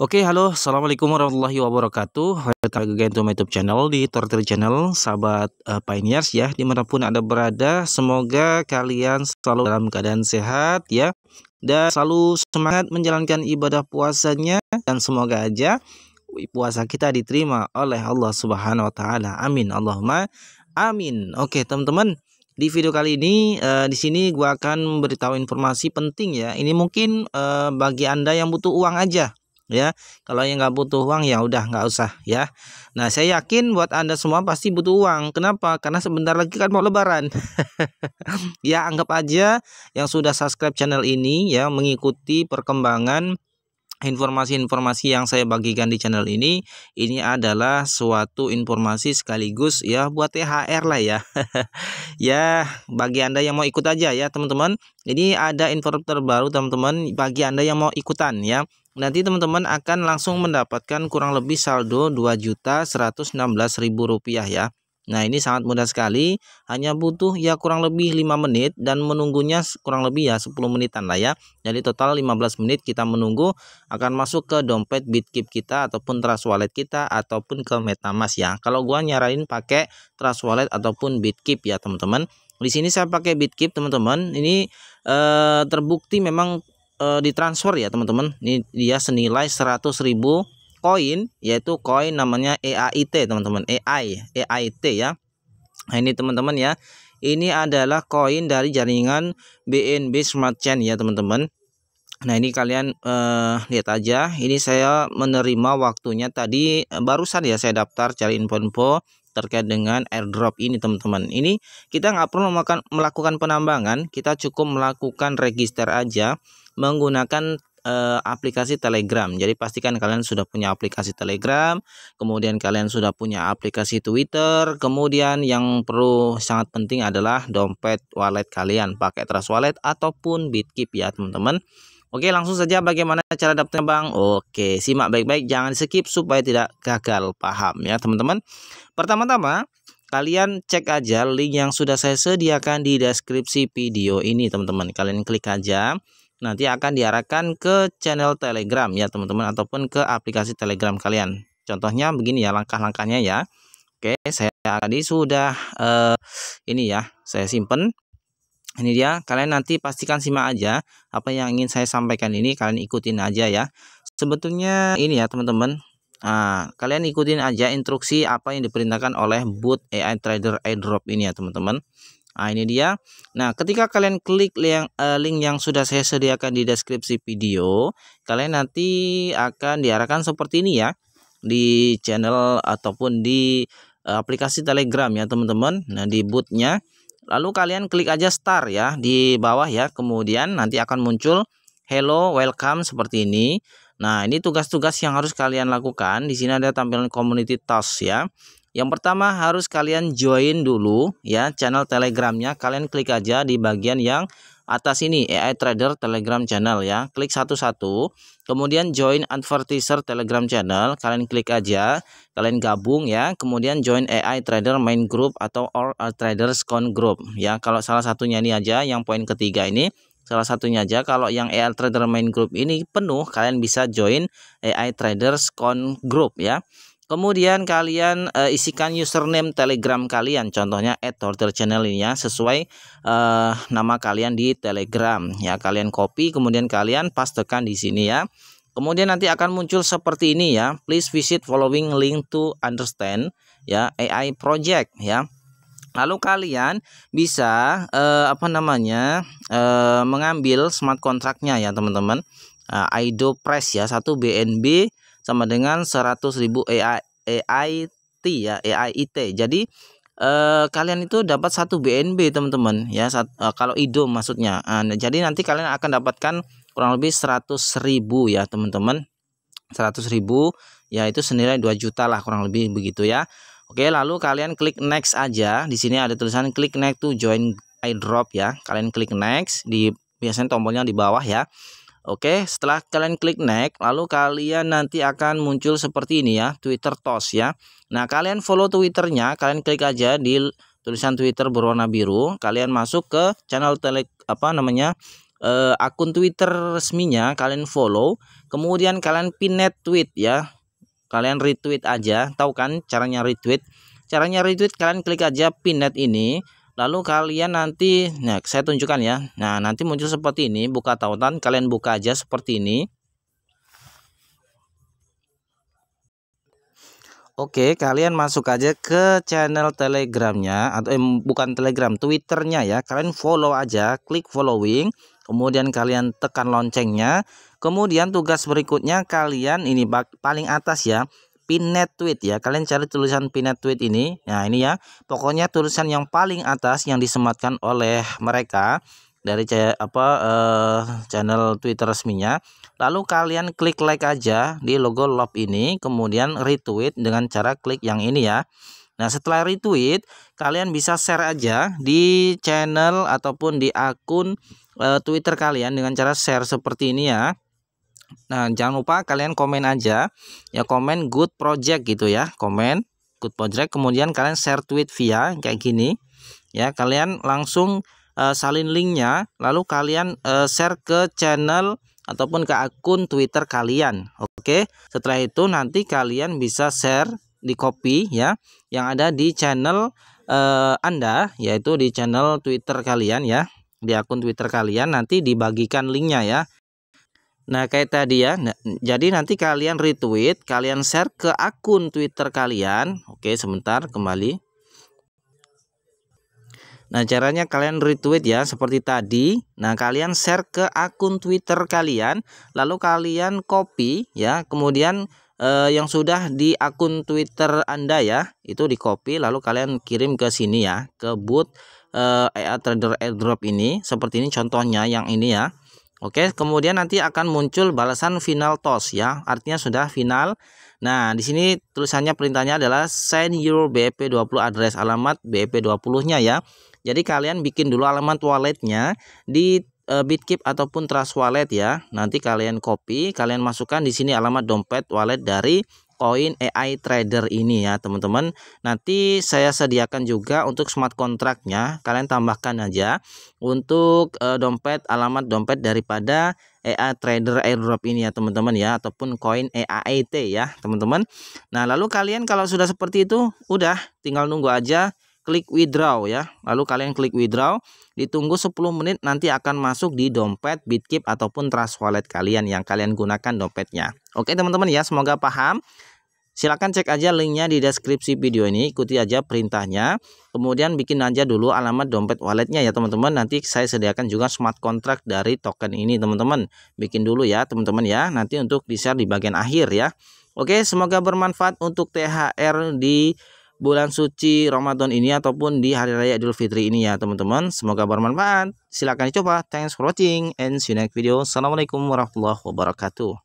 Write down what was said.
Oke, okay, halo, assalamualaikum warahmatullahi wabarakatuh. Welcome again to my YouTube channel di Torter Channel, sahabat uh, pioneers ya, dimanapun anda berada. Semoga kalian selalu dalam keadaan sehat ya, dan selalu semangat menjalankan ibadah puasanya, dan semoga aja puasa kita diterima oleh Allah Subhanahu wa taala. Amin. Allahumma amin. Oke, teman-teman, di video kali ini uh, di sini gua akan memberitahu informasi penting ya. Ini mungkin uh, bagi Anda yang butuh uang aja ya kalau yang nggak butuh uang ya udah nggak usah ya nah saya yakin buat anda semua pasti butuh uang kenapa karena sebentar lagi kan mau lebaran ya anggap aja yang sudah subscribe channel ini ya mengikuti perkembangan informasi-informasi yang saya bagikan di channel ini ini adalah suatu informasi sekaligus ya buat THR lah ya ya bagi anda yang mau ikut aja ya teman-teman ini ada info terbaru teman-teman bagi anda yang mau ikutan ya nanti teman-teman akan langsung mendapatkan kurang lebih saldo Rp2.116.000 ya. Nah ini sangat mudah sekali, hanya butuh ya kurang lebih 5 menit dan menunggunya kurang lebih ya 10 menitan lah ya. Jadi total 15 menit kita menunggu akan masuk ke dompet Bitkip kita ataupun Trust Wallet kita ataupun ke Metamask ya. Kalau gua nyarain pakai Trust Wallet ataupun Bitkip ya teman-teman. Di sini saya pakai Bitkip teman-teman. Ini eh, terbukti memang e, ditransfer ya teman-teman ini dia senilai 100.000 koin yaitu koin namanya EAIT teman-teman EAI EAIT ya nah, ini teman-teman ya ini adalah koin dari jaringan BNB Smart Chain ya teman-teman Nah ini kalian eh, lihat aja ini saya menerima waktunya tadi eh, barusan ya saya daftar cari info-info terkait dengan airdrop ini teman-teman. Ini kita nggak perlu melakukan penambangan, kita cukup melakukan register aja menggunakan e, aplikasi Telegram. Jadi pastikan kalian sudah punya aplikasi Telegram, kemudian kalian sudah punya aplikasi Twitter, kemudian yang perlu sangat penting adalah dompet wallet kalian pakai Trust Wallet ataupun Bitkeep ya teman-teman. Oke, langsung saja bagaimana cara daftar Bang. Oke, simak baik-baik, jangan skip supaya tidak gagal paham ya, teman-teman. Pertama-tama, kalian cek aja link yang sudah saya sediakan di deskripsi video ini, teman-teman. Kalian klik aja. Nanti akan diarahkan ke channel Telegram ya, teman-teman, ataupun ke aplikasi Telegram kalian. Contohnya begini ya langkah-langkahnya ya. Oke, saya tadi sudah uh, ini ya, saya simpen ini dia kalian nanti pastikan simak aja apa yang ingin saya sampaikan ini kalian ikutin aja ya sebetulnya ini ya teman-teman Nah, kalian ikutin aja instruksi apa yang diperintahkan oleh boot AI Trader airdrop ini ya teman-teman Nah ini dia Nah ketika kalian klik link, uh, eh, link yang sudah saya sediakan di deskripsi video Kalian nanti akan diarahkan seperti ini ya Di channel ataupun di uh, aplikasi telegram ya teman-teman Nah di bootnya Lalu kalian klik aja start ya di bawah ya. Kemudian nanti akan muncul hello, welcome seperti ini. Nah, ini tugas-tugas yang harus kalian lakukan. Di sini ada tampilan community task ya. Yang pertama harus kalian join dulu ya channel Telegramnya. Kalian klik aja di bagian yang atas ini AI Trader Telegram channel ya. Klik satu-satu, kemudian join advertiser Telegram channel, kalian klik aja, kalian gabung ya, kemudian join AI Trader main group atau or traders con group ya. Kalau salah satunya ini aja yang poin ketiga ini Salah satunya aja kalau yang AI Trader main group ini penuh kalian bisa join AI Traders Con Group ya. Kemudian kalian uh, isikan username Telegram kalian, contohnya channel ini ya, sesuai uh, nama kalian di Telegram ya. Kalian copy, kemudian kalian pastekan di sini ya. Kemudian nanti akan muncul seperti ini ya. Please visit following link to understand ya AI project ya. Lalu kalian bisa eh, apa namanya mengambil smart kontraknya ya teman-teman. Uh, Ido Press ya satu BNB sama dengan 100.000 AI AIT ya AIT. Jadi eh, kalian itu dapat satu BNB teman-teman ya sat, eh, kalau IDO maksudnya. Ah, nah, jadi nanti kalian akan dapatkan kurang lebih 100.000 ya teman-teman. 100.000 ya itu senilai 2 juta lah kurang lebih begitu ya. Oke, lalu kalian klik next aja. Di sini ada tulisan klik next to join airdrop ya. Kalian klik next di biasanya tombolnya di bawah ya. Oke, setelah kalian klik next, lalu kalian nanti akan muncul seperti ini ya, Twitter Toss ya. Nah, kalian follow Twitternya, kalian klik aja di tulisan Twitter berwarna biru, kalian masuk ke channel tele apa namanya? Eh, akun Twitter resminya, kalian follow, kemudian kalian pinet tweet ya. Kalian retweet aja, tahu kan caranya retweet? Caranya retweet kalian klik aja pinet ini, Lalu kalian nanti, nah saya tunjukkan ya. Nah nanti muncul seperti ini, buka tautan. Kalian buka aja seperti ini. Oke, kalian masuk aja ke channel telegramnya atau eh, bukan telegram, twitternya ya. Kalian follow aja, klik following, kemudian kalian tekan loncengnya. Kemudian tugas berikutnya kalian ini paling atas ya, pinet tweet ya. Kalian cari tulisan pinet tweet ini. Nah, ini ya. Pokoknya tulisan yang paling atas yang disematkan oleh mereka dari apa eh, channel Twitter resminya. Lalu kalian klik like aja di logo love ini, kemudian retweet dengan cara klik yang ini ya. Nah, setelah retweet, kalian bisa share aja di channel ataupun di akun eh, Twitter kalian dengan cara share seperti ini ya. Nah, jangan lupa kalian komen aja ya komen good project gitu ya, komen good project kemudian kalian share tweet via kayak gini. Ya, kalian langsung uh, salin linknya lalu kalian uh, share ke channel ataupun ke akun Twitter kalian. Oke. Setelah itu nanti kalian bisa share di copy ya yang ada di channel uh, Anda yaitu di channel Twitter kalian ya di akun Twitter kalian nanti dibagikan linknya ya Nah, kayak tadi ya. Nah, jadi nanti kalian retweet, kalian share ke akun Twitter kalian. Oke, sebentar kembali. Nah, caranya kalian retweet ya seperti tadi. Nah, kalian share ke akun Twitter kalian, lalu kalian copy ya. Kemudian eh, yang sudah di akun Twitter Anda ya, itu di copy lalu kalian kirim ke sini ya, ke boot eh, AI Trader Airdrop ini. Seperti ini contohnya yang ini ya. Oke, kemudian nanti akan muncul balasan final toss ya, artinya sudah final. Nah, di sini tulisannya perintahnya adalah send your bp 20 address alamat bp 20 nya ya. Jadi kalian bikin dulu alamat walletnya di uh, Bitkeep ataupun Trust Wallet ya. Nanti kalian copy, kalian masukkan di sini alamat dompet wallet dari koin AI Trader ini ya teman-teman nanti saya sediakan juga untuk smart kontraknya kalian tambahkan aja untuk e, dompet alamat dompet daripada AI Trader Airdrop ini ya teman-teman ya ataupun koin AIT ya teman-teman. Nah, lalu kalian kalau sudah seperti itu udah tinggal nunggu aja klik withdraw ya. Lalu kalian klik withdraw, ditunggu 10 menit nanti akan masuk di dompet Bitkeep ataupun Trust Wallet kalian yang kalian gunakan dompetnya. Oke teman-teman ya, semoga paham. Silahkan cek aja linknya di deskripsi video ini, ikuti aja perintahnya. Kemudian bikin aja dulu alamat dompet walletnya ya teman-teman. Nanti saya sediakan juga smart contract dari token ini teman-teman. Bikin dulu ya teman-teman ya, nanti untuk di-share di bagian akhir ya. Oke, semoga bermanfaat untuk THR di bulan suci Ramadan ini ataupun di hari raya Idul Fitri ini ya teman-teman. Semoga bermanfaat. Silahkan dicoba. Thanks for watching and see you next video. Assalamualaikum warahmatullahi wabarakatuh.